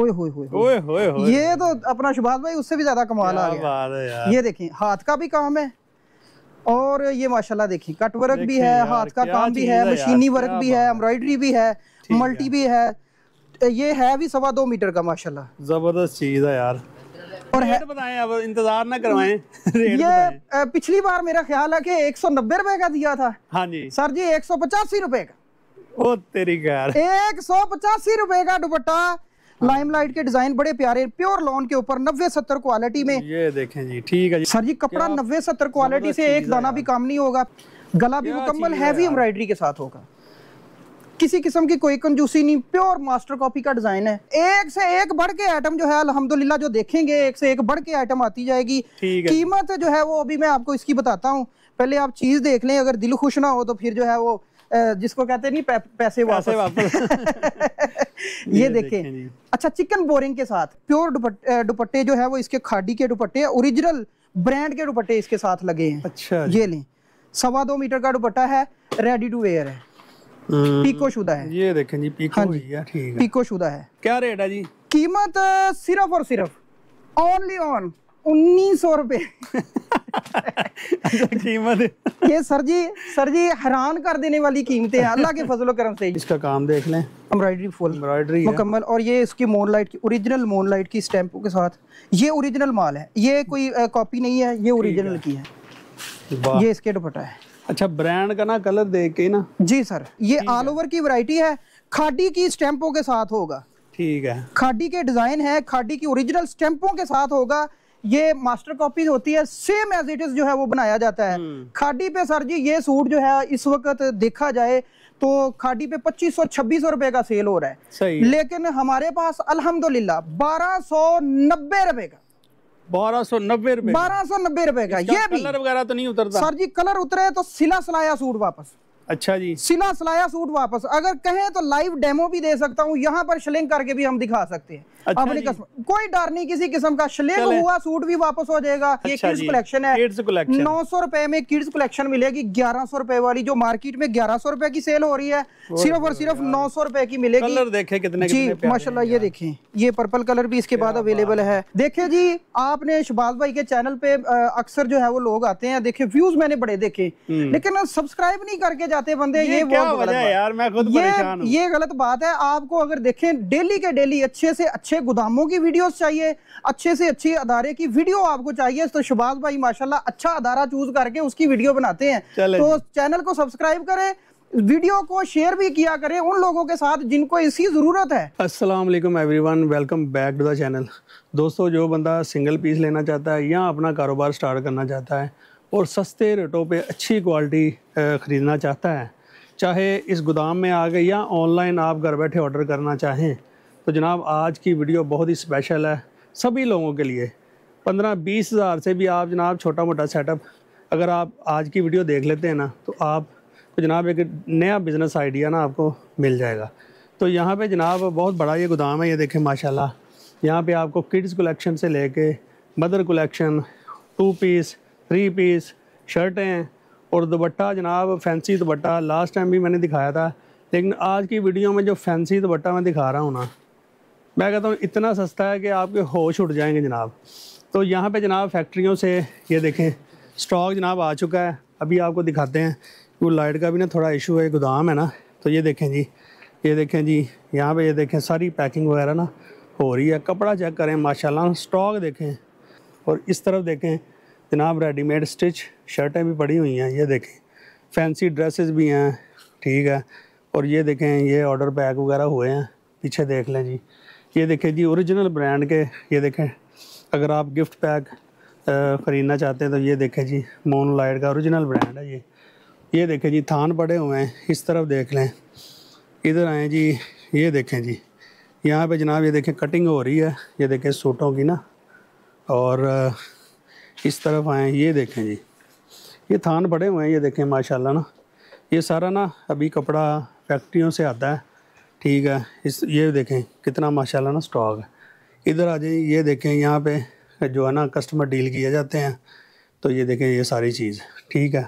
ओए होए होए ओए होए होए ये तो अपना सुभाष भाई उससे भी ज्यादा कमाल आ गया ये देखिए हाथ का भी काम है और ये माशाल्लाह देखिए कट वर्क भी है हाथ का काम भी है मशीनी वर्क भी है एम्ब्रॉयडरी भी है मल्टी भी है ये है भी सवा दो मीटर का माशाल्लाह जबरदस्त चीज है यार और है बताएं अब इंतजार ना करवाएं ये पिछली बार मेरा ख्याल है कि एक सौ नब्बे रुपए का दिया था हाँ जी सर जी एक सौ पचासी रुपए का ओ तेरी कार एक सौ पचासी रुपए का दुपट्टा हाँ। लाइमलाइट के डिजाइन बड़े प्यारे प्योर लॉन के ऊपर नब्बे सत्तर क्वालिटी में ये देखें जी ठीक है जी सर जी कपड़ा नब्बे सत्तर क्वालिटी से एक दाना भी काम नहीं होगा गला भी मुकम्मल हैवी एम्ब्रॉयडरी के साथ होगा किसी किस्म की कोई कंजूसी नहीं प्योर मास्टर कॉपी का डिजाइन है एक से एक बढ़ के आइटम जो है अल्हम्दुलिल्लाह जो देखेंगे एक से एक बढ़ के आइटम आती जाएगी कीमत जो है वो अभी मैं आपको इसकी बताता हूँ पहले आप चीज देख लें अगर दिल खुश ना हो तो फिर जो है वो जिसको कहते नहीं पै, पैसे वापस, पैसे वापस। ये देखें देखे अच्छा चिकन बोरिंग के साथ प्योर दुपट्टे जो है वो इसके खाडी के दुपट्टे ओरिजिनल ब्रांड के दुपट्टे इसके साथ लगे हैं अच्छा ये लें सवा दो मीटर का दुपट्टा है रेडी टू वेयर है पीको शुदा है ये देखें जी पीको हाँ जी ठीक है पीको शुदा है क्या रेट है जी कीमत सिर्फ और सिर्फ ओनली ऑन उन्नीस सौ रुपए अच्छा, कीमत ये सर जी सर जी हैरान कर देने वाली कीमतें हैं अल्लाह के करम से इसका काम देख लें एम्ब्रॉयडरी फुल एम्ब्रॉयडरी मुकम्मल और ये इसकी मोन लाइट की ओरिजिनल मोन लाइट की के साथ ये ओरिजिनल माल है ये कोई कॉपी नहीं है ये ओरिजिनल की है ये इसके दुपट्टा है अच्छा ब्रांड का ना कलर देख के ना जी सर ये ऑल ओवर की वैरायटी है खाडी की स्टैंपो के साथ होगा ठीक है खाडी के डिजाइन है खाडी की ओरिजिनल स्टैंपो के साथ होगा ये मास्टर कॉपी होती है सेम एज इट इज जो है वो बनाया जाता है हम्म। खाडी पे सर जी ये सूट जो है इस वक्त देखा जाए तो खाडी पे 2500-2600 रुपए का सेल हो रहा है सही लेकिन हमारे पास अल्हम्दुलिल्लाह 1290 रुपए का बारह सौ नब्बे रुपए बारह सौ नब्बे रुपए का ये भी कलर वगैरह तो नहीं उतरता सर जी कलर उतरे तो सिला सिलाया सूट वापस अच्छा जी सिला सिलाया सूट वापस अगर कहें तो लाइव डेमो भी दे सकता हूँ यहाँ पर शलिंग करके भी हम दिखा सकते हैं अच्छा अपनी कस्म कोई डर नहीं किसी किस्म का शलिंग हुआ सूट भी वापस हो जाएगा अच्छा ये किड्स कलेक्शन है किड्स कलेक्शन नौ सौ रुपए में किड्स कलेक्शन मिलेगी ग्यारह सौ रुपए वाली जो मार्केट में ग्यारह सौ रुपए की सेल हो रही है सिर्फ और सिर्फ नौ सौ रुपए की मिलेगी कलर देखे कितने जी माशाल्लाह ये देखे ये पर्पल कलर भी इसके बाद अवेलेबल है देखे जी आपने शबाज भाई के चैनल पे अक्सर जो है वो लोग आते हैं देखे व्यूज मैंने बड़े देखे हम्म। लेकिन सब्सक्राइब नहीं करके जाते बंदे ये, ये क्या गलत वजह यार मैं खुद ये, ये गलत बात है आपको अगर देखें डेली के डेली अच्छे से अच्छे गोदामों की वीडियोस चाहिए अच्छे से अच्छे अदारे की वीडियो आपको चाहिए तो शुभाष भाई माशाल्लाह अच्छा अदारा चूज करके उसकी वीडियो बनाते हैं तो चैनल को सब्सक्राइब करें वीडियो को शेयर भी किया करें उन लोगों के साथ जिनको इसकी ज़रूरत है अस्सलाम वालेकुम everyone welcome back to the channel दोस्तों जो बंदा सिंगल पीस लेना चाहता है या अपना कारोबार स्टार्ट करना चाहता है और सस्ते रेटों पे अच्छी क्वालिटी ख़रीदना चाहता है चाहे इस गोदाम में आ गए या ऑनलाइन आप घर बैठे ऑर्डर करना चाहें तो जनाब आज की वीडियो बहुत ही स्पेशल है सभी लोगों के लिए पंद्रह बीस हज़ार से भी आप जनाब छोटा मोटा सेटअप अगर आप आज की वीडियो देख लेते हैं ना तो आप तो जनाब एक नया बिज़नेस आइडिया ना आपको मिल जाएगा तो यहाँ पे जनाब बहुत बड़ा ये गोदाम है ये देखें माशाल्लाह यहाँ पे आपको किड्स कलेक्शन से लेके mother collection two piece three piece शर्टें और दुपट्टा जनाब फैंसी दुपट्टा लास्ट टाइम भी मैंने दिखाया था लेकिन आज की वीडियो में जो फैंसी दुपट्टा मैं दिखा रहा हूँ ना मैं कहता हूँ इतना सस्ता है कि आपके होश उठ जाएंगे जनाब तो यहाँ पे जनाब फैक्ट्रियों से ये देखें स्टॉक जनाब आ चुका है अभी आपको दिखाते हैं वो लाइट का भी ना थोड़ा इशू है गोदाम है ना तो ये देखें जी ये देखें जी यहाँ पर ये देखें सारी पैकिंग वगैरह ना हो रही है कपड़ा चेक करें माशाला स्टॉक देखें और इस तरफ देखें जनाब रेडीमेड स्टिच शर्टें भी पड़ी हुई हैं ये देखें फैंसी ड्रेसेस भी हैं ठीक है और ये देखें ये ऑर्डर पैक वगैरह हुए हैं पीछे देख लें जी ये देखें जी ओरिजिनल ब्रांड के ये देखें अगर आप गिफ्ट पैक ख़रीदना चाहते हैं तो ये देखें जी मोन लाइट का ओरिजिनल ब्रांड है ये ये देखें जी थान पड़े हुए हैं इस तरफ देख लें इधर आएँ जी ये देखें जी यहाँ पे जनाब ये देखें कटिंग हो रही है ये देखें सूटों की ना और इस तरफ आए ये देखें जी ये थान बड़े हुए हैं ये देखें माशाल्लाह ना ये सारा ना अभी कपड़ा फैक्ट्रियों से आता है ठीक है इस ये देखें कितना माशाल्लाह ना स्टॉक है इधर आ जाइए ये देखें यहाँ पे जो है ना कस्टमर डील किए जाते हैं तो ये देखें ये सारी चीज़ ठीक है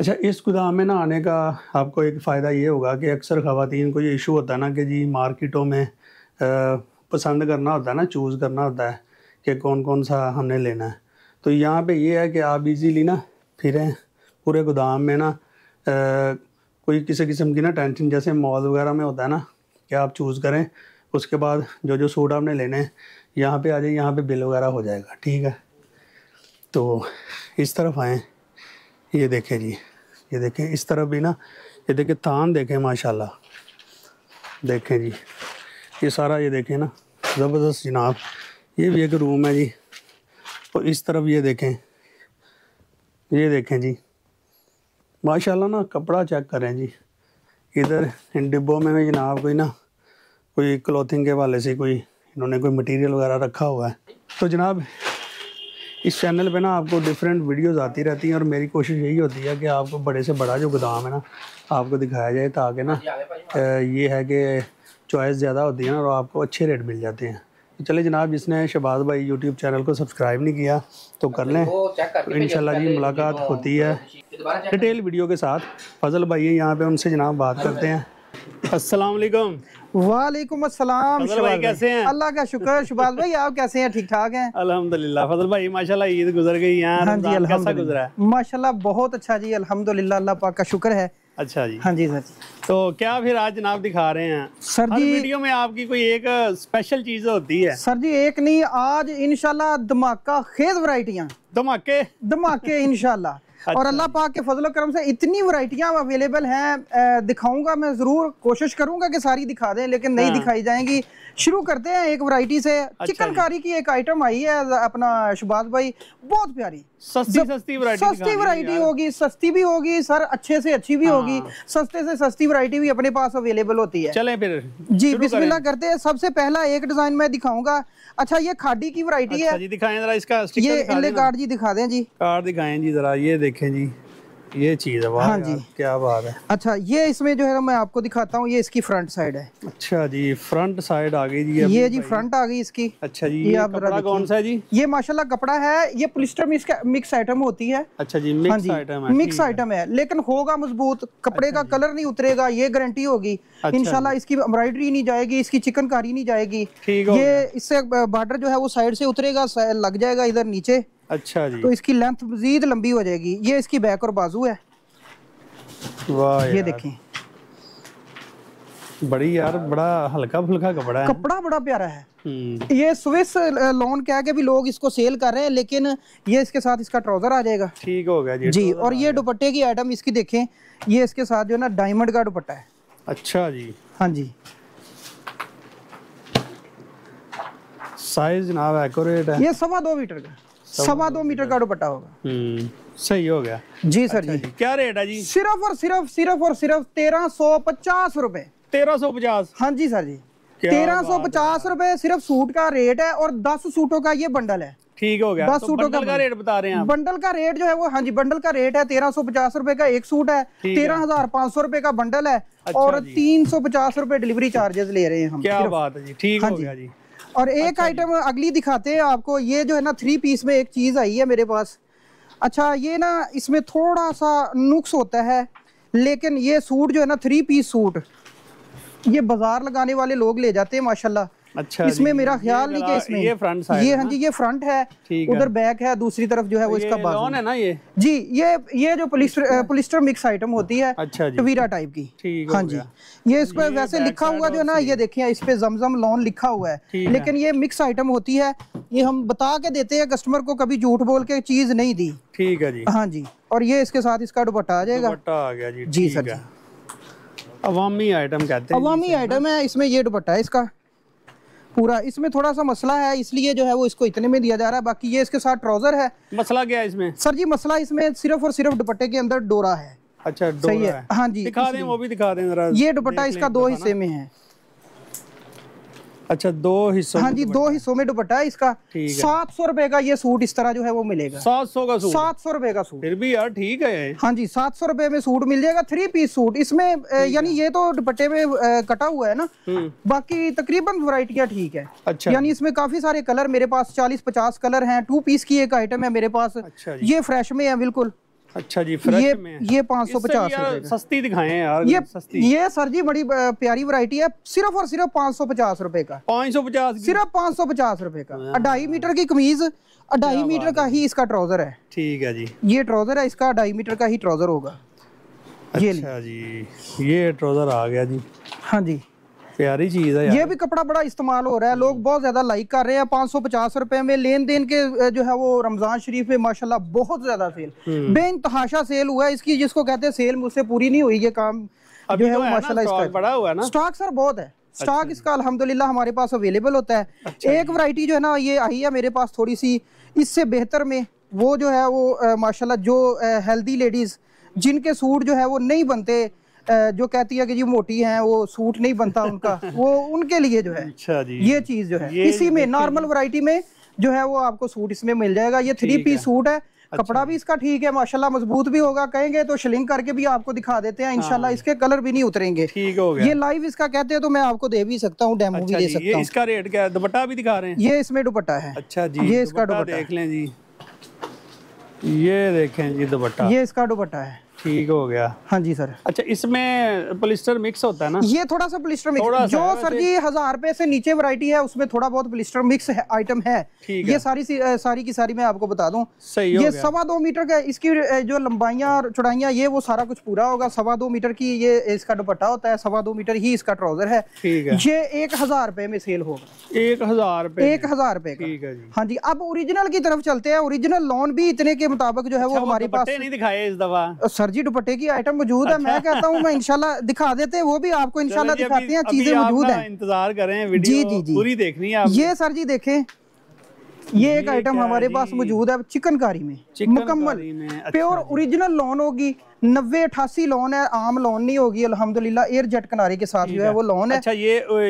अच्छा इस गुदाम में ना आने का आपको एक फ़ायदा ये होगा कि अक्सर ख़वान को ये इशू होता है ना कि जी मार्केटों में आ, पसंद करना होता है ना चूज़ करना होता है कि कौन कौन सा हमने लेना है तो यहाँ पे ये है कि आप इजीली ना फिरें पूरे गोदाम में ना आ, कोई किसी किस्म की ना टेंशन जैसे मॉल वगैरह में होता है ना कि आप चूज़ करें उसके बाद जो जो सूट आपने लेने हैं यहाँ पे आ जाइए यहाँ पे बिल वगैरह हो जाएगा ठीक है तो इस तरफ आएँ ये देखें जी ये देखें इस तरफ भी ना ये देखें तान देखें माशाल्लाह देखें जी ये सारा ये देखें ना ज़बरदस्त जनाब ये भी एक रूम है जी तो इस तरफ ये देखें ये देखें जी माशाल्लाह ना कपड़ा चेक करें जी इधर इन डिब्बों में जनाब कोई ना कोई क्लॉथिंग के वाले से कोई इन्होंने कोई मटेरियल वगैरह रखा हुआ है तो जनाब इस चैनल पे ना आपको डिफरेंट वीडियोस आती रहती हैं और मेरी कोशिश यही होती है कि आपको बड़े से बड़ा जो गोदाम है ना आपको दिखाया जाए ताकि ना ये है कि चॉइस ज़्यादा होती है ना और आपको अच्छे रेट मिल जाते हैं तो चले जनाब जिसने शहबाज भाई यूट्यूब चैनल को सब्सक्राइब नहीं किया तो कर लें इन जी मुलाकात होती है डिटेल वीडियो के साथ फजल भाई है यहाँ पे उनसे जनाब बात करते हैं असलम वालेकुम अस्सलाम भाई कैसे हैं अल्लाह का शुक्र शुबाज भाई आप कैसे हैं ठीक ठाक हैं अल्हम्दुलिल्लाह फजल भाई माशाल्लाह ईद गुजर गई यहाँ हाँ जी कैसा गुजरा है माशाल्लाह बहुत अच्छा जी अल्हम्दुलिल्लाह अल्लाह पाक का शुक्र है अच्छा जी हाँ जी सर तो क्या फिर आज जनाब दिखा रहे हैं सर जी वीडियो में आपकी कोई एक स्पेशल चीज तो होती है सर जी एक नहीं आज इनशाला धमाका खेत वराइटियाँ धमाके धमाके इनशाला अच्छा। और अल्लाह पाक के फजल करम से इतनी वराइटियाँ अवेलेबल हैं दिखाऊंगा मैं ज़रूर कोशिश करूंगा कि सारी दिखा दें लेकिन नहीं हाँ। दिखाई जाएंगी शुरू करते हैं एक वैरायटी से अच्छा चिकनकारी की एक आइटम आई है अपना शबाज भाई बहुत प्यारी सस्ती सस्ती वैरायटी सस्ती वैरायटी होगी सस्ती भी होगी सर अच्छे से अच्छी भी हाँ। होगी सस्ते से सस्ती वैरायटी भी अपने पास अवेलेबल होती है चलें फिर जी बिस्मिल्लाह करते हैं सबसे पहला एक डिजाइन मैं दिखाऊंगा अच्छा ये खाडी की वैरायटी अच्छा है जी दिखाएं जरा इसका ये कार्ड जी दिखा दें जी कार्ड दिखाएं जी जरा ये देखें जी ये चीज है हाँ जी क्या बात है अच्छा ये इसमें जो है मैं आपको दिखाता हूँ ये इसकी फ्रंट साइड है अच्छा जी फ्रंट साइड आ गई जी ये जी फ्रंट आ गई इसकी अच्छा जी ये, ये आप कपड़ा कौन सा है जी ये माशाल्लाह कपड़ा है ये प्लिस्टर मिक्स आइटम होती है अच्छा जी मिक्स हाँ आइटम है मिक्स आइटम है लेकिन होगा मजबूत कपड़े का अच्छा कलर नहीं उतरेगा ये गारंटी होगी अच्छा इनशाला इसकी एम्ब्रॉयडरी नहीं जाएगी इसकी चिकनकारी नहीं जाएगी ये इससे बॉर्डर जो है वो साइड से उतरेगा लग जाएगा इधर नीचे अच्छा जी तो इसकी लेंथ मजीद लंबी हो जाएगी ये इसकी बैक और बाजू है वाह ये देखें बड़ी यार बड़ा हल्का फुल्का कपड़ा है कपड़ा बड़ा प्यारा है हम्म। ये स्विस लोन क्या के भी लोग इसको सेल कर रहे हैं लेकिन ये इसके साथ इसका ट्राउजर आ जाएगा ठीक हो गया जी जी और ये दुपट्टे की आइटम इसकी देखें ये इसके साथ जो है ना डायमंड का दुपट्टा है अच्छा जी हाँ जी साइज जनाब एक्यूरेट है ये सवा दो मीटर का सवा दो मीटर का दुपट्टा होगा हम्म, सही हो गया जी सर अच्छा जी।, जी क्या रेट है जी सिर्फ और सिर्फ सिर्फ और सिर्फ तेरह सौ पचास रूपए तेरह सौ पचास हाँ जी सर जी तेरह सौ पचास रूपए सिर्फ सूट का रेट है और दस सूटों का ये बंडल है ठीक हो गया दस तो सूटों का, का रेट बता रहे हैं आप बंडल का रेट जो है वो हाँ जी बंडल का रेट है तेरह सौ पचास रूपए का एक सूट है तेरह हजार पाँच सौ रूपए का बंडल है अच्छा और तीन सौ पचास रूपए डिलीवरी चार्जेस ले रहे हैं हम क्या बात है जी ठीक हाँ हो गया जी और एक आइटम अच्छा अगली दिखाते हैं आपको ये जो है ना थ्री पीस में एक चीज़ आई है मेरे पास अच्छा ये ना इसमें थोड़ा सा नुक्स होता है लेकिन ये सूट जो है ना थ्री पीस सूट ये बाज़ार लगाने वाले लोग ले जाते हैं माशाल्लाह अच्छा इसमें मेरा ख्याल नहीं कि इसमें ये फ्रंट साइड ये हाँ जी ये फ्रंट है उधर बैक है दूसरी तरफ जो है वो तो इसका बाजू है ना ये जी ये ये जो पोलिस्टर पोलिस्टर मिक्स आइटम होती है अच्छा जी टवीरा टाइप की हाँ जी ये इसको वैसे लिखा हुआ जो ना ये देखिए इस पे जमजम लोन लिखा हुआ है लेकिन ये मिक्स आइटम होती है ये हम बता के देते हैं कस्टमर को कभी झूठ बोल के चीज नहीं दी ठीक है जी हाँ जी और ये इसके साथ इसका दुपट्टा आ जाएगा दुपट्टा आ गया जी जी सर जी अवामी आइटम कहते हैं अवामी आइटम है इसमें ये दुपट्टा है इसका पूरा इसमें थोड़ा सा मसला है इसलिए जो है वो इसको इतने में दिया जा रहा है बाकी ये इसके साथ ट्राउजर है मसला क्या है इसमें सर जी मसला इसमें सिर्फ और सिर्फ दुपट्टे के अंदर डोरा है अच्छा सही है हाँ जी दिखा दें वो भी दिखा दें ये दुपट्टा इसका दो हिस्से में है अच्छा दो हिस्सों हाँ जी दो हिस्सों में दुपट्टा है इसका सात सौ रुपए का ये सूट इस तरह जो है वो मिलेगा सात सौ का सूट सात सौ रुपए का सूट फिर भी यार ठीक है हाँ जी सात सौ रुपए में सूट मिल जाएगा थ्री पीस सूट इसमें यानी ये तो दुपट्टे में कटा हुआ है ना हम्म। बाकी तकरीबन वराइटियाँ ठीक है अच्छा यानी इसमें काफी सारे कलर मेरे पास चालीस पचास कलर है टू पीस की एक आइटम है मेरे पास अच्छा ये फ्रेश में है बिल्कुल अच्छा जी फ्रेश ये में। ये पाँच सौ पचास सस्ती दिखाए यार ये सस्ती ये सर जी बड़ी प्यारी वैरायटी है सिर्फ और सिर्फ पाँच सौ पचास रूपए का पाँच सौ पचास सिर्फ पाँच सौ पचास रूपए का हाँ। अढ़ाई मीटर की कमीज अढ़ाई मीटर का ही इसका ट्राउजर है ठीक है जी ये ट्राउजर है इसका अढ़ाई मीटर का ही ट्राउजर होगा अच्छा जी ये ट्राउजर आ गया जी हाँ जी प्यारी चीज है ये भी कपड़ा बड़ा इस्तेमाल हो रहा है लोग बहुत ज्यादा लाइक कर रहे हैं पाँच सौ पचास रुपए में लेन देन के जो है वो रमजान शरीफ में माशाल्लाह बहुत ज्यादा सेल हम्म। बेनतहाशा सेल हुआ है इसकी जिसको कहते हैं सेल मुझसे पूरी नहीं हुई ये काम जो है वो तो माशाल्लाह बड़ा हुआ ना स्टॉक सर बहुत है स्टॉक अच्छा। इसका अल्हम्दुलिल्लाह हमारे पास अवेलेबल होता है अच्छा।, अच्छा। एक वैरायटी जो है ना ये आई है मेरे पास थोड़ी सी इससे बेहतर में वो जो है वो माशाल्लाह जो हेल्दी लेडीज़ जिनके सूट जो है वो नहीं बनते जो कहती है कि जी मोटी हैं वो सूट नहीं बनता उनका वो उनके लिए जो है अच्छा जी ये चीज़ जो है इसी में नॉर्मल वैरायटी में जो है वो आपको सूट इसमें मिल जाएगा ये थ्री पीस सूट है अच्छा। कपड़ा भी इसका ठीक है माशाल्लाह मजबूत भी होगा कहेंगे तो शिलिंग करके भी आपको दिखा देते हैं इंशाल्लाह हाँ। इसके कलर भी नहीं उतरेंगे ठीक हो गया ये लाइव इसका कहते हैं तो मैं आपको दे भी सकता हूँ डेमो अच्छा भी दे सकता हूँ इसका रेट क्या दुपट्टा भी दिखा रहे हैं ये इसमें दुपट्टा है अच्छा जी ये इसका दुपट्टा देख लें जी ये देखें जी दुपट्टा ये इसका दुपट्टा है ठीक हो गया हाँ जी सर अच्छा इसमें प्लिस्टर मिक्स होता है ना ये थोड़ा सा प्लिस्टर मिक्स थोड़ा जो सर जी हजार रुपए से नीचे वैरायटी है उसमें थोड़ा बहुत प्लिस्टर मिक्स है, आइटम है ये है। सारी सारी की सारी मैं आपको बता दूं सही ये सवा दो मीटर का इसकी जो लंबाइयाँ और चौड़ाइयाँ ये वो सारा कुछ पूरा होगा सवा दो मीटर की ये इसका दुपट्टा होता है सवा दो मीटर ही इसका ट्राउजर है ये एक हजार रुपए में सेल होगा एक हजार रुपए एक हजार रुपए हाँ जी अब ओरिजिनल की तरफ चलते हैं ओरिजिनल लोन भी इतने के मुताबिक जो है वो अच्छा, हमारे तो पास नहीं दिखाए इस दफा सर दर्जी दुपट्टे की आइटम मौजूद है अच्छा। मैं कहता हूँ मैं इंशाल्लाह दिखा देते वो भी आपको इंशाल्लाह दिखाते हैं चीजें मौजूद है इंतजार करें जी जी जी पूरी देखनी है ये सर जी देखे ये एक आइटम हमारे पास मौजूद है चिकनकारी में चिकन मुकम्मल अच्छा प्योर ओरिजिनल लोन होगी नब्बे अठासी लोन है आम लोन नहीं होगी अल्हम्दुलिल्लाह एयर जेट किनारे के साथ जो है वो लोन है अच्छा ये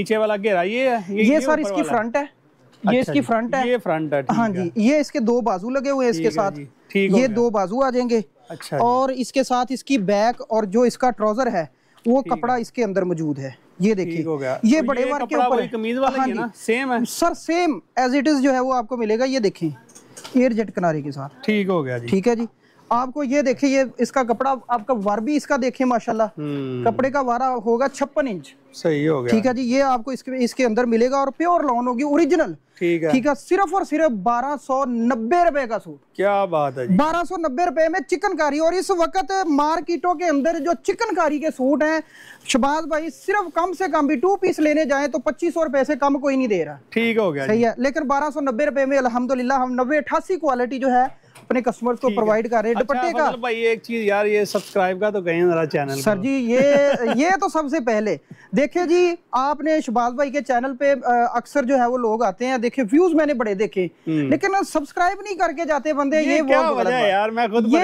नीचे वाला घेरा ये ये, ये सर इसकी फ्रंट है ये अच्छा इसकी फ्रंट है ये फ्रंट है हाँ जी ये इसके दो बाजू लगे हुए हैं इसके साथ ये दो बाजू आ जाएंगे अच्छा और इसके साथ इसकी बैक और जो इसका ट्राउजर है वो कपड़ा इसके अंदर मौजूद है ये देखिए ये तो बड़े बार के ऊपर सेम हाँ है sir same as it is जो है वो आपको मिलेगा ये देखें एयर जेट किनारे के साथ ठीक हो गया ठीक है जी आपको ये देखिए ये इसका कपड़ा आपका वर भी इसका देखिए माशाल्लाह हम्म। कपड़े का वारा होगा छप्पन इंच सही हो गया ठीक है जी ये आपको इसके इसके अंदर मिलेगा और प्योर लॉन होगी ओरिजिनल ठीक है ठीक है सिर्फ और सिर्फ बारह सौ नब्बे रुपए का सूट क्या बात है बारह सौ नब्बे रुपए में चिकनकारी और इस वक्त मार्केटों के अंदर जो चिकनकारी के सूट है शबाज भाई सिर्फ कम से कम भी टू पीस लेने जाए तो पच्चीस सौ रुपए से कम कोई नहीं दे रहा ठीक हो गया सही है लेकिन बारह सौ नब्बे रुपए में अलहमदुल्ला हम नब्बे अठासी क्वालिटी जो है अपने कस्टमर को प्रोवाइड कर रहे हैं अच्छा, दुपट्टे का मतलब भाई एक चीज यार ये सब्सक्राइब का तो कहीं जरा चैनल सर जी ये ये तो सबसे पहले देखिए जी आपने शुभाष भाई के चैनल पे अक्सर जो है वो लोग आते हैं देखिए व्यूज मैंने बड़े देखे हम्म। लेकिन सब्सक्राइब नहीं करके जाते बंदे ये, ये यार मैं खुद ये,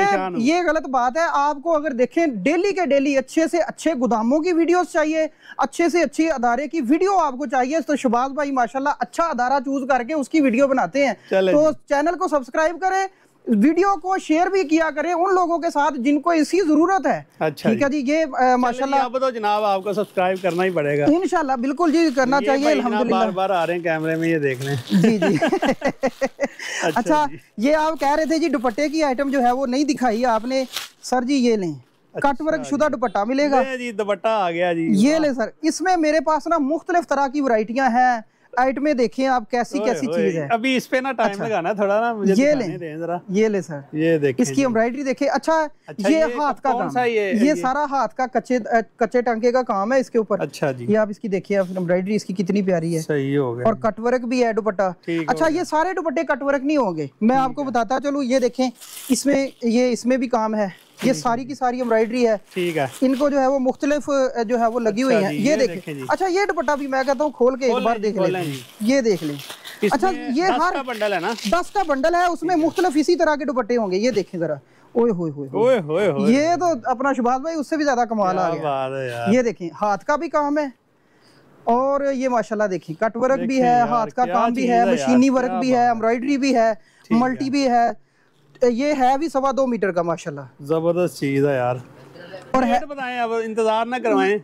ये गलत बात है आपको अगर देखें डेली के डेली अच्छे से अच्छे गोदामों की वीडियोस चाहिए अच्छे से अच्छी अदारे की वीडियो आपको चाहिए तो शबाज भाई माशाल्लाह अच्छा अदारा चूज करके उसकी वीडियो बनाते हैं तो चैनल को सब्सक्राइब करें वीडियो को शेयर भी किया करें उन लोगों के साथ जिनको इसकी जरूरत है अच्छा ठीक है जी ये माशाल्लाह आप बताओ तो जनाब आपको सब्सक्राइब करना ही पड़ेगा इनशाला बिल्कुल जी करना चाहिए बार बार आ रहे हैं कैमरे में ये देख लें जी जी अच्छा, अच्छा जी। ये आप कह रहे थे जी दुपट्टे की आइटम जो है वो नहीं दिखाई आपने सर जी ये नहीं अच्छा कटवर्क शुदा दुपट्टा मिलेगा जी दुपट्टा आ गया जी ये ले सर इसमें मेरे पास ना मुख्तलिफ तरह की वराइटियाँ हैं आइट में देखिए आप कैसी कैसी चीज है अभी इस पे ना टाइम अच्छा। लगाना थोड़ा ना मुझे ये ले ये ले सर ये देखिए इसकी एम्ब्रॉयडरी देखिए अच्छा, अच्छा ये, ये हाथ का काम ये, ये सारा हाथ का कच्चे कच्चे टंके का काम है इसके ऊपर अच्छा जी ये आप इसकी देखिए एम्ब्रॉयडरी इसकी कितनी प्यारी है सही हो गया और कटवर्क भी है दुपट्टा अच्छा ये सारे दुपट्टे कटवर्क नहीं होंगे मैं आपको बताता चलू ये देखे इसमें ये इसमें भी काम है ये सारी की सारी एम्ब्रॉयडरी है ठीक है इनको जो है वो मुख्तलिफ जो है वो लगी हुई अच्छा है ये देखे अच्छा ये दुपट्टा भी मैं कहता हूँ खोल के एक बार देख लें ये देख लें अच्छा ये हर बंडल है ना दस का बंडल है उसमें मुख्तलिफ इसी तरह के दुपट्टे होंगे ये देखें जरा ओए होए होए होए होए ये तो अपना शुभाष भाई उससे भी ज्यादा कमाल आ गया ये देखें हाथ का भी काम है और ये माशाल्लाह देखिए कट वर्क भी है हाथ का काम भी है मशीनी वर्क भी है एम्ब्रॉयडरी भी है मल्टी भी है ये है भी सवा दो मीटर का माशाल्लाह जबरदस्त चीज है यार और है बताएं अब इंतजार ना करवाएं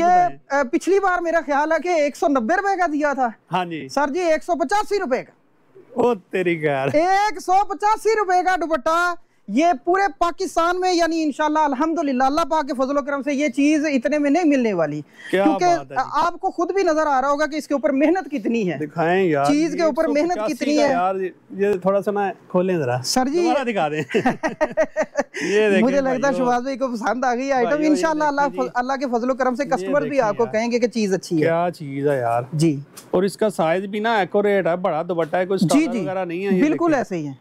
ये पिछली बार मेरा ख्याल है कि एक सौ नब्बे रुपए का दिया था हाँ जी सर जी एक सौ पचासी रुपए का ओ तेरी कार एक सौ पचासी रुपए का दुपट्टा ये पूरे पाकिस्तान में यानी इनशाला अल्हम्दुलिल्लाह अल्लाह पाक के फजल करम से ये चीज़ इतने में नहीं मिलने वाली क्योंकि आपको खुद भी नजर आ रहा होगा कि इसके ऊपर मेहनत कितनी है दिखाएं यार चीज़ के ऊपर मेहनत कितनी है यार ये थोड़ा सा ना खोलें जरा सर जी दिखा दें ये मुझे लगता है शहबाज भाई को पसंद आ गई आइटम इनशाला अल्लाह के फजल करम से कस्टमर भी आपको कहेंगे की चीज़ अच्छी है क्या चीज़ है यार जी और इसका साइज भी ना एकोरेट है बड़ा दुपट्टा है कुछ जी जी नहीं है बिल्कुल ऐसे ही है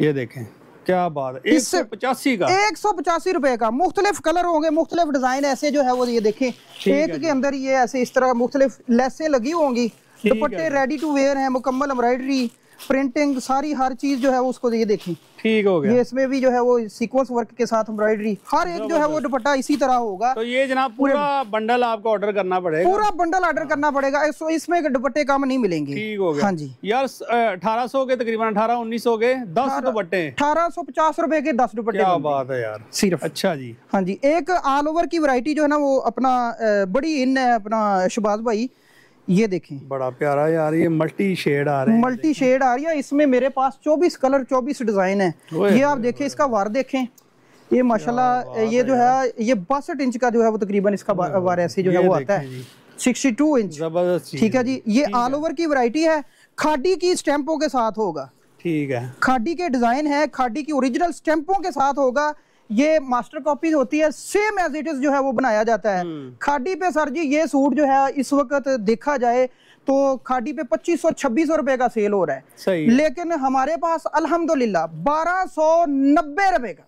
ये देखें क्या बात है एक सौ पचासी का एक सौ पचासी रुपए का मुख्तलिफ कलर होंगे मुख्तलिफ डिजाइन ऐसे जो है वो ये देखें एक के अंदर ये ऐसे इस तरह मुख्तलिफ लेसें लगी होंगी दुपट्टे रेडी टू वेयर हैं मुकम्मल एम्ब्रॉयडरी प्रिंटिंग सारी हर चीज जो है उसको ये देखें ठीक हो गया ये इसमें भी जो है वो सीक्वेंस वर्क के साथ एम्ब्रॉयडरी हर एक जो है वो दुपट्टा इसी तरह होगा तो ये जनाब पूरा बंडल आपको ऑर्डर करना पड़ेगा पूरा बंडल ऑर्डर हाँ। करना पड़ेगा इसमें दुपट्टे कम नहीं मिलेंगे ठीक हो गया हाँ जी यार अठारह सौ के तकरीबन अठारह उन्नीस सौ के दस दुपट्टे अठारह सौ पचास रूपए के दस दुपट्टे क्या बात है यार सिर्फ अच्छा जी हाँ जी एक ऑल ओवर की वरायटी जो है ना वो अपना बड़ी इन है अपना शुभाष भाई ये देखें बड़ा प्यारा यार ये मल्टी शेड आ रहा है मल्टी शेड आ रही है इसमें मेरे पास 24 कलर 24 डिजाइन है ये आप देखें इसका वार देखें ये माशाल्लाह ये जो है ये बासठ इंच का जो है वो तकरीबन इसका वार ऐसे जो है वो आता है 62 इंच जबरदस्त ठीक है जी ये ऑल ओवर की वरायटी है खाडी की स्टैंपो के साथ होगा ठीक है खाडी के डिजाइन है खाडी की ओरिजिनल स्टैंपो के साथ होगा ये मास्टर कॉपी होती है सेम एज इट इज जो है वो बनाया जाता है हम्म। खाडी पे सर जी ये सूट जो है इस वक्त देखा जाए तो खाडी पे 2500 सौ रुपए का सेल हो रहा है सही लेकिन हमारे पास अलहमदुल्ला बारह सौ नब्बे रुपए का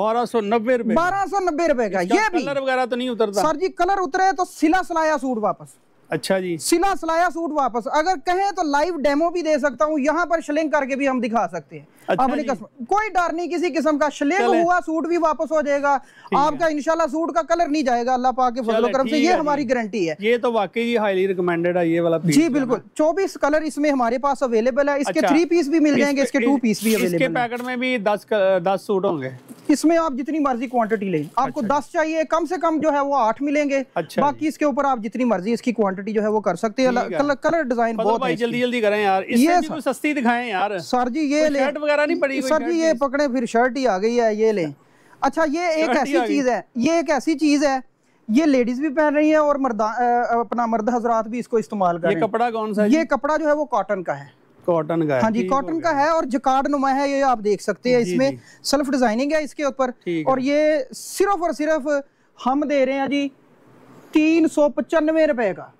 बारह सौ नब्बे बारह सौ नब्बे रुपए का ये भी कलर वगैरह तो नहीं उतरता सर जी कलर उतरे तो सिला सिलाया सूट वापस अच्छा जी सिला सिलाया सूट वापस अगर कहें तो लाइव डेमो भी दे सकता हूँ यहाँ पर शलिंग करके भी हम दिखा सकते हैं अच्छा अपनी कस्म कोई डर नहीं किसी किस्म का शलिंग हुआ सूट भी वापस हो जाएगा आपका इनशाला सूट का कलर नहीं जाएगा अल्लाह पाक के फजल करम से ये हमारी गारंटी है ये तो वाकई हाईली रिकमेंडेड है ये वाला जी बिल्कुल चौबीस कलर इसमें हमारे पास अवेलेबल है इसके थ्री अच्छा। पीस भी मिल जाएंगे इसके टू पीस भी अवेलेबल पैकेट में भी दस दस सूट होंगे इसमें आप जितनी मर्जी क्वांटिटी लें आपको अच्छा। दस चाहिए कम से कम जो है वो आठ मिलेंगे अच्छा बाकी इसके ऊपर आप जितनी मर्जी इसकी क्वांटिटी क्वांटिटी जो है वो कर सकते हैं कलर कलर डिजाइन बहुत भाई जल्दी जल्दी करें यार ये सस्ती दिखाएं यार सर जी ये ले शर्ट वगैरह नहीं पड़ी सर जी ये पकड़े फिर शर्ट ही आ गई है ये ले अच्छा ये एक ऐसी चीज है ये एक ऐसी चीज है ये लेडीज भी पहन रही है और मर्दा अपना मर्द हजरात भी इसको इस्तेमाल कर ये कपड़ा कौन सा है ये कपड़ा जो है वो कॉटन का है कॉटन का हाँ जी कॉटन का है और जकार्ड नुमा है ये आप देख सकते हैं इसमें सेल्फ डिजाइनिंग है इसके ऊपर और ये सिर्फ और सिर्फ हम दे रहे हैं जी तीन सौ पचानवे रुपए का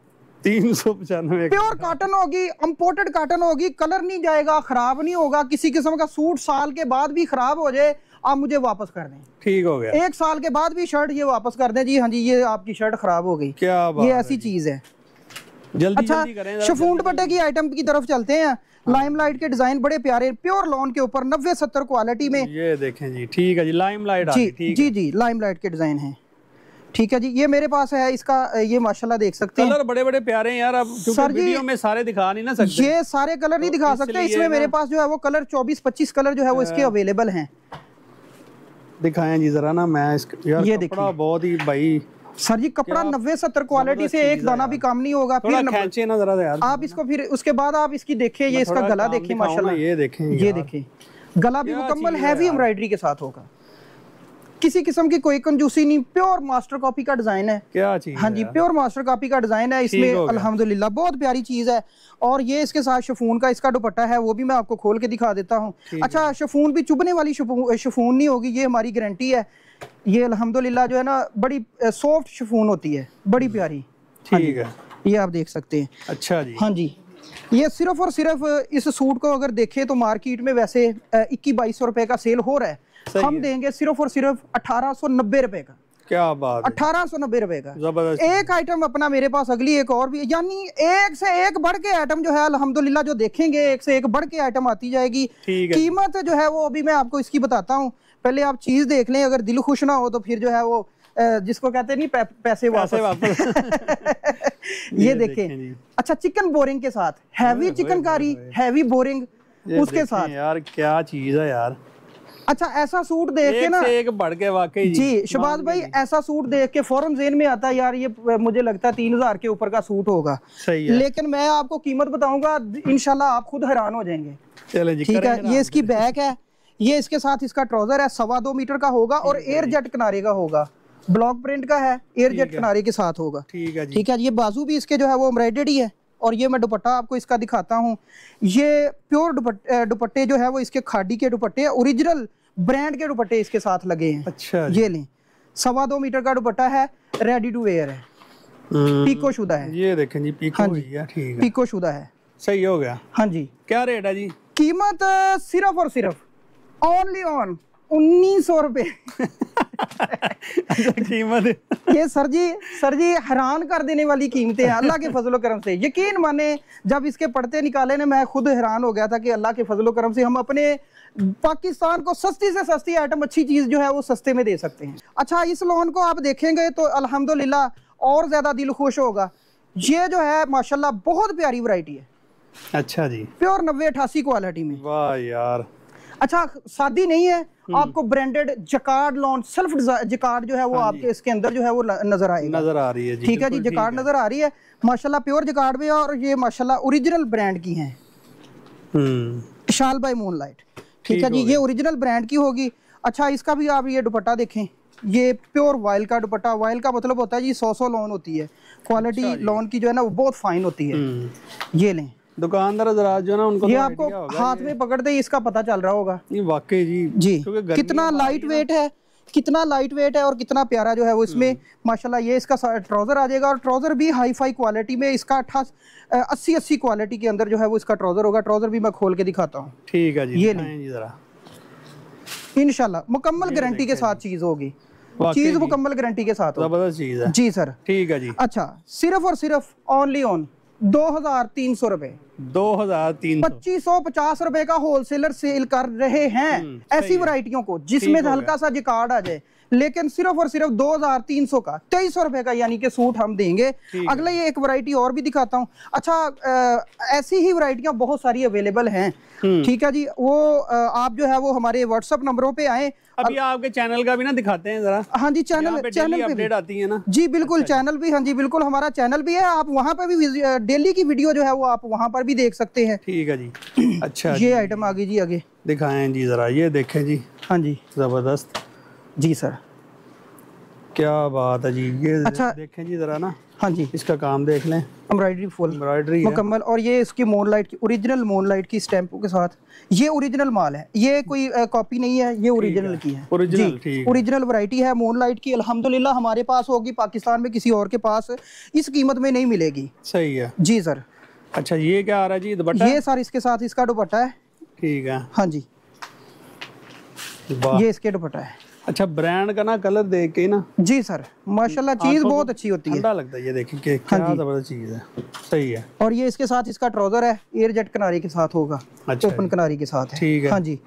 तीन सौ पचानवे प्योर काटन होगी इम्पोर्टेड काटन होगी कलर नहीं जाएगा खराब नहीं होगा किसी किस्म का सूट साल के बाद भी खराब हो जाए आप मुझे वापस कर दें ठीक हो गया एक साल के बाद भी शर्ट ये वापस कर दें जी हाँ जी ये आपकी शर्ट खराब हो गई क्या ये ऐसी चीज है जल्दी अच्छा शफून की आइटम की तरफ चलते हैं लाइमलाइट हाँ। के डिजाइन बड़े प्यारे प्योर लॉन के ऊपर नब्बे सत्तर क्वालिटी में ये देखें जी ठीक है जी लाइमलाइट जी जी जी लाइमलाइट के डिजाइन है ठीक है जी ये मेरे पास है इसका ये माशाल्लाह देख सकते हैं कलर बड़े बड़े प्यारे हैं यार अब सर जी वीडियो में सारे दिखा नहीं ना सकते ये सारे कलर नहीं तो दिखा सकते इसमें मेरे पास जो है वो कलर चौबीस पच्चीस कलर जो है वो इसके हाँ। अवेलेबल हैं दिखाएं जी जरा ना मैं ये देखा बहुत ही भाई सर जी कपड़ा नब्बे सत्तर क्वालिटी से एक दाना भी काम नहीं होगा फिर ना यार आप इसको फिर उसके बाद आप इसकी देखें ये इसका गला देखें माशाल्लाह ये देखें ये देखें गला भी मुकम्मल हैवी एम्ब्रॉयडरी के साथ होगा किसी किस्म की कोई कंजूसी नहीं प्योर मास्टर कॉपी का डिजाइन है क्या चीज हाँ जी प्योर मास्टर कॉपी का डिजाइन है इसमें अल्हम्दुलिल्लाह बहुत प्यारी चीज है और ये इसके साथ शफून का इसका दुपट्टा है वो भी मैं आपको खोल के दिखा देता हूँ अच्छा शफून भी चुभने वाली शफून नहीं होगी ये हमारी गारंटी है ये अलहमदुल्ला जो है ना बड़ी सॉफ्ट शफून होती है बड़ी हम्म। प्यारी ठीक हाँ है ये आप देख सकते हैं अच्छा जी हाँ जी ये सिर्फ और सिर्फ इस सूट को अगर देखें तो मार्केट में वैसे इक्कीस बाईस सौ का सेल हो रहा है हम देंगे सिर्फ और सिर्फ अठारह सौ नब्बे रुपए का क्या बात अठारह सौ नब्बे रुपए का जबरदस्त एक आइटम अपना मेरे पास अगली एक और भी यानी एक से एक बढ़ के आइटम जो है अलहमदुल्ला जो देखेंगे एक से एक बढ़ के आइटम आती जाएगी कीमत जो है वो अभी मैं आपको इसकी बताता हूँ पहले आप चीज देख लें अगर दिल खुश ना हो तो फिर जो है वो जिसको कहते हैं नहीं पैसे, पैसे वापस, वापस। ये देखें अच्छा चिकन बोरिंग के साथ हैवी चिकनकारी हैवी बोरिंग उसके साथ यार क्या चीज है यार अच्छा ऐसा सूट देख के ना एक बढ़ के वाकई जी शबाद भाई ऐसा सूट देख के फौरन जेन में आता है यार ये मुझे लगता है तीन हजार के ऊपर का सूट होगा सही है लेकिन मैं आपको कीमत बताऊंगा इनशाला आप खुद हैरान हो जाएंगे चले जी ठीक है ये इसकी बैक है ये इसके साथ इसका ट्राउजर है सवा दो मीटर का होगा और एयर जेट किनारे का होगा ब्लॉक प्रिंट का है एयर जेट किनारे के साथ होगा ठीक है ठीक है ये बाजू भी इसके जो है वो एम्ब्रॉयडेड ही है और ये मैं दुपट्टा आपको इसका दिखाता हूँ ये प्योर दुपट्टे जो है वो इसके खाडी के दुपट्टे ओरिजिनल ब्रांड के दुपट्टे इसके साथ लगे हैं अच्छा ये लें सवा दो मीटर का दुपट्टा है रेडी टू वेयर है हम्म। पीको शुदा है ये देखें जी पीको हाँ जी है, ठीक है पीको शुदा है सही हो गया हाँ जी क्या रेट है जी कीमत सिर्फ और सिर्फ ओनली ऑन उन्नीस सौ रुपए कीमत ये सर जी सर जी हैरान कर देने वाली कीमतें हैं अल्लाह के फजलो करम से यकीन माने जब इसके पढ़ते निकाले ना मैं खुद हैरान हो गया था कि अल्लाह के फजलो करम से हम अपने पाकिस्तान को सस्ती से सस्ती आइटम अच्छी चीज़ जो है वो सस्ते में दे सकते हैं अच्छा इस लोन को आप देखेंगे तो अल्हम्दुलिल्लाह और ज़्यादा दिल खुश होगा ये जो है माशाल्लाह बहुत प्यारी वैरायटी है अच्छा जी प्योर नब्बे अठासी क्वालिटी में वाह यार अच्छा शादी नहीं है हम्म। आपको branded jacquard lawn self jacquard जो है वो हाँ आपके इसके अंदर जो है वो नजर आएगा नजर आ रही है ठीक है जी जकार्ड नजर आ रही है माशाल्लाह प्योर जकार्ड में और ये माशाल्लाह ओरिजिनल ब्रांड की है शाल बाय मूनलाइट ठीक है जी ये ओरिजिनल ब्रांड की होगी अच्छा इसका भी आप ये दुपट्टा देखें ये प्योर वाइल का दुपट्टा वाइल का मतलब होता है जी सौ सौ लोन होती है क्वालिटी अच्छा लोन की जो है ना वो बहुत फाइन होती है हम्म। ये लें दुकानदार जरा जो ना उनको ये आपको हाथ में पकड़ते ही इसका पता चल रहा होगा ये वाकई जी जी कितना लाइट वेट है कितना लाइट वेट है और कितना प्यारा जो है वो इसमें हम्म। माशाल्लाह ये इसका ट्राउज़र आ जाएगा और ट्राउज़र भी हाई फाई क्वालिटी में इसका अट्ठास अस्सी अस्सी क्वालिटी के अंदर जो है वो इसका ट्राउज़र होगा ट्राउज़र भी मैं खोल के दिखाता हूँ ठीक है जी ये नहीं जरा इनशाला मुकम्मल गारंटी के साथ चीज़ होगी चीज़ मुकम्मल गारंटी के साथ जी सर ठीक है जी अच्छा सिर्फ और सिर्फ ओनली ऑन दो हजार तीन सौ रुपए दो हजार तीन पच्चीस सौ पचास रुपए का होलसेलर सेल कर रहे हैं हम्म, ऐसी वराइटियों को जिसमें हल्का सा जिकार्ड आ जाए लेकिन सिर्फ और सिर्फ दो हजार तीन सौ का तेईस रुपए का यानी कि सूट हम देंगे अगला ये एक वैरायटी और भी दिखाता हूँ अच्छा ऐसी ही वैरायटियाँ बहुत सारी अवेलेबल हैं हम्म। ठीक है जी वो आप जो है वो हमारे व्हाट्सअप नंबरों पे आए अभी आपके चैनल का भी ना दिखाते हैं जरा हाँ जी चैनल चैनल पे अपडेट आती है ना जी बिल्कुल अच्छा। चैनल भी हाँ जी बिल्कुल हमारा चैनल भी है आप वहाँ पर भी डेली की वीडियो जो है वो आप वहाँ पर भी देख सकते हैं ठीक है जी अच्छा ये आइटम आगे जी आगे दिखाए जी जरा ये देखे जी हाँ जी जबरदस्त जी सर क्या बात है जी ये अच्छा देखें जी जरा ना हाँ जी इसका काम देख लें एम्ब्रॉयडरी फुल एम्ब्रॉयडरी मुकम्मल और ये इसकी मोन लाइट की ओरिजिनल मोन लाइट की स्टैंपों के साथ ये ओरिजिनल माल है ये कोई कॉपी नहीं है ये ओरिजिनल की है ओरिजिनल ओरिजिनल वैरायटी है मोन लाइट की अल्हम्दुलिल्लाह हमारे पास होगी पाकिस्तान में किसी और के पास इस कीमत में नहीं मिलेगी सही है जी सर अच्छा ये क्या आ रहा है जी दुपट्टा ये सर इसके साथ इसका दुपट्टा है ठीक है हाँ जी ये इसके दुपट्टा है अच्छा ब्रांड का ना कलर देख के ना जी सर माशाल्लाह चीज बहुत अच्छी होती है ठंडा लगता है ये देखें कि हाँ क्या हाँ जबरदस्त चीज है सही है और ये इसके साथ इसका ट्राउजर है एयर जेट कनारी के साथ होगा अच्छा ओपन कनारी के साथ है ठीक है हाँ जी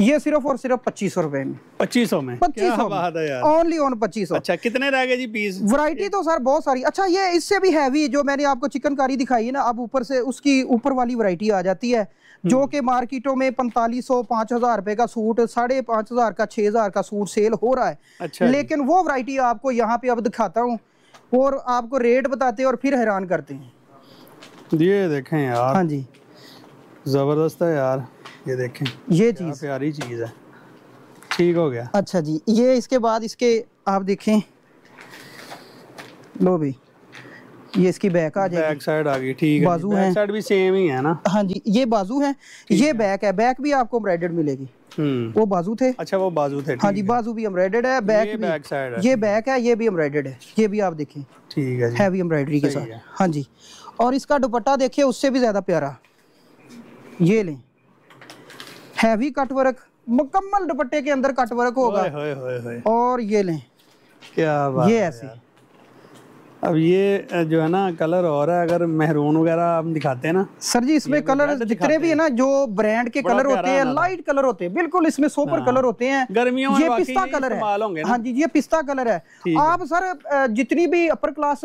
ये सिर्फ और सिर्फ पच्चीस सौ रुपए में पच्चीस सौ में पच्चीस सौ ओनली ऑन पच्चीस सौ अच्छा कितने रह गए जी पीस वैरायटी तो सर बहुत सारी अच्छा ये इससे भी हैवी जो मैंने आपको चिकनकारी दिखाई है ना अब ऊपर से उसकी ऊपर वाली वैरायटी आ जाती है हम्म। जो कि मार्केटों में पैंतालीस सौ पांच हजार रुपए का सूट साढ़े पांच हजार का छह हजार का सूट सेल हो रहा है अच्छा लेकिन वो वैरायटी आपको यहाँ यहाँ पे अब दिखाता हूँ और आपको रेट बताते हैं और फिर हैरान करते हैं ये देखें यार हाँ जी जबरदस्त है यार ये देखें ये चीज प्यारी चीज है ठीक हो गया अच्छा जी ये इसके बाद इसके आप देखें लो भी ये इसकी बैक आ जाएगी बैक साइड आ गई ठीक है बाजू है साइड भी सेम ही है ना हाँ जी ये बाजू है ये बैक है बैक भी आपको ब्राइडेड मिलेगी हम्म। वो बाजू थे अच्छा वो बाजू थे हाँ जी बाजू भी एम्ब्रॉयडेड है बैक भी ये बैक है ये भी एम्ब्रॉयडेड है ये भी आप देखें ठीक है हैवी एम्ब्रॉयडरी के साथ हाँ जी और इसका दुपट्टा देखिए उससे भी ज्यादा प्यारा ये लें हैवी कट वर्क मुकम्मल दुपट्टे के अंदर कट वर्क होगा और ये लें क्या बात ये ऐसे अब ये जो है ना कलर और है अगर मेहरून वगैरह हम दिखाते हैं ना सर जी इसमें कलर जितने भी है ना जो ब्रांड के कलर होते हैं लाइट कलर होते हैं बिल्कुल इसमें सोपर हाँ। कलर होते हैं गर्मियों ये पिस्ता कलर है हाँ जी ये पिस्ता कलर है आप सर जितनी भी अपर क्लास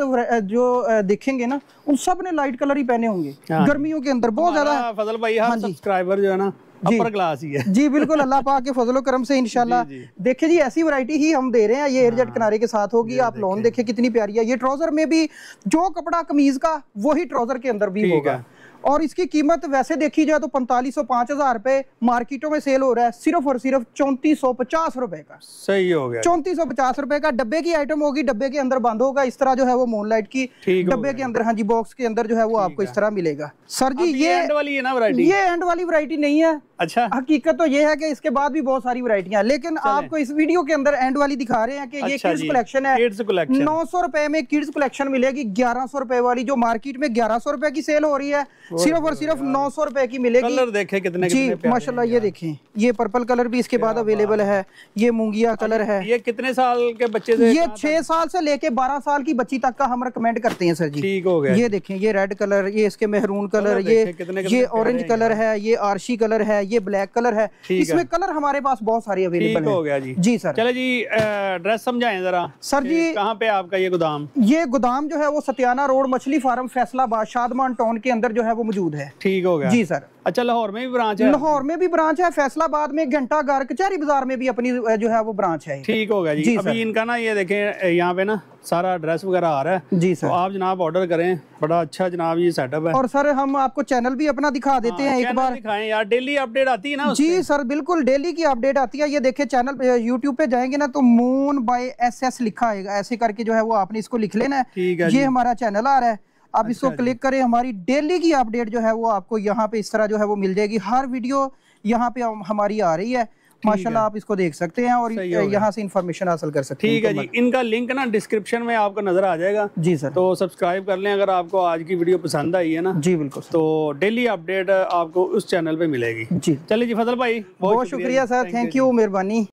जो देखेंगे ना उन सब ने लाइट कलर ही पहने होंगे हाँ। गर्मियों के अंदर बहुत ज्यादा फजल भाई सब्सक्राइबर हाँ जो है ना अपर क्लास ही है जी बिल्कुल अल्लाह पाक के फजलो करम से इनशाला देखिए जी ऐसी वैरायटी ही हम दे रहे हैं ये एयरजेट हाँ। किनारे के साथ होगी आप लोन देखे कितनी प्यारी है ये ट्राउजर में भी जो कपड़ा कमीज का वही ट्राउजर के अंदर भी होगा और इसकी कीमत वैसे देखी जाए तो पैंतालीस सौ पांच हज़ार रुपए मार्केटों में सेल हो रहा है सिर्फ और सिर्फ चौंतीस सौ पचास रुपए का सही हो गया चौंतीस सौ पचास रुपए का डब्बे की आइटम होगी डब्बे के अंदर बंद होगा इस तरह जो है वो मोनलाइट की डब्बे के अंदर हाँ जी बॉक्स के अंदर जो है वो आपको इस तरह मिलेगा सर जी ये ये एंड वाली वरायटी नहीं है अच्छा हकीकत तो ये है कि इसके बाद भी बहुत सारी वरायटियां लेकिन आपको इस वीडियो के अंदर एंड वाली दिखा रहे हैं कि ये किड्स अच्छा कलेक्शन है नौ सौ रुपए में किड्स कलेक्शन मिलेगी ग्यारह सौ रुपए वाली जो मार्केट में ग्यारह सौ रुपए की सेल हो रही है सिर्फ और सिर्फ नौ सौ रुपए की मिलेगी कलर देखे कितने जी माशाल्लाह ये देखें ये पर्पल कलर भी इसके बाद अवेलेबल है ये मुंगिया कलर है ये कितने साल के बच्चे से ये छह साल से लेके बारह साल की बच्ची तक का हम रिकमेंड करते हैं सर जी ठीक हो गया ये देखें ये रेड कलर ये इसके मेहरून कलर ये ये ऑरेंज कलर है ये आरशी कलर है ये ब्लैक कलर है इसमें कलर हमारे पास बहुत सारे अवेलेबल हो गया जी जी सर चले जी ड्रेस समझाए जरा सर जी कहाँ पे आपका ये गोदाम ये गोदाम जो है वो सत्याना रोड मछली फार्म फैसला शादमान टाउन के अंदर जो है को मौजूद है ठीक हो गया जी सर अच्छा लाहौर में भी ब्रांच है लाहौर में भी ब्रांच है फैसलाबाद में घंटा घर कचहरी बाजार में भी अपनी जो है वो ब्रांच है ठीक हो गया जी, जी अभी इनका ना ये देखे यहाँ पे ना सारा एड्रेस वगैरह आ रहा है जी सर तो आप जनाब ऑर्डर करें बड़ा अच्छा जनाब ये सेटअप है और सर हम आपको चैनल भी अपना दिखा देते हाँ, हैं एक बार दिखाएं यार डेली अपडेट आती है ना जी सर बिल्कुल डेली की अपडेट आती है ये देखे चैनल यूट्यूब पे जाएंगे ना तो मून बाई एस लिखा है ऐसे करके जो है वो आपने इसको लिख लेना है ये हमारा चैनल आ रहा है आप इसको क्लिक अच्छा करें हमारी डेली की अपडेट जो है वो आपको यहाँ पे इस तरह जो है वो मिल जाएगी हर वीडियो यहाँ पे हमारी आ रही है माशाल्लाह आप इसको देख सकते हैं और यहाँ से इन्फॉर्मेशन हासिल कर सकते हैं ठीक है जी इनका लिंक ना डिस्क्रिप्शन में आपको नजर आ जाएगा जी सर तो सब्सक्राइब कर लें अगर आपको आज की वीडियो पसंद आई है ना जी बिल्कुल तो डेली अपडेट आपको उस चैनल पे मिलेगी जी चलिए जी फजल भाई बहुत शुक्रिया सर थैंक यू मेहरबानी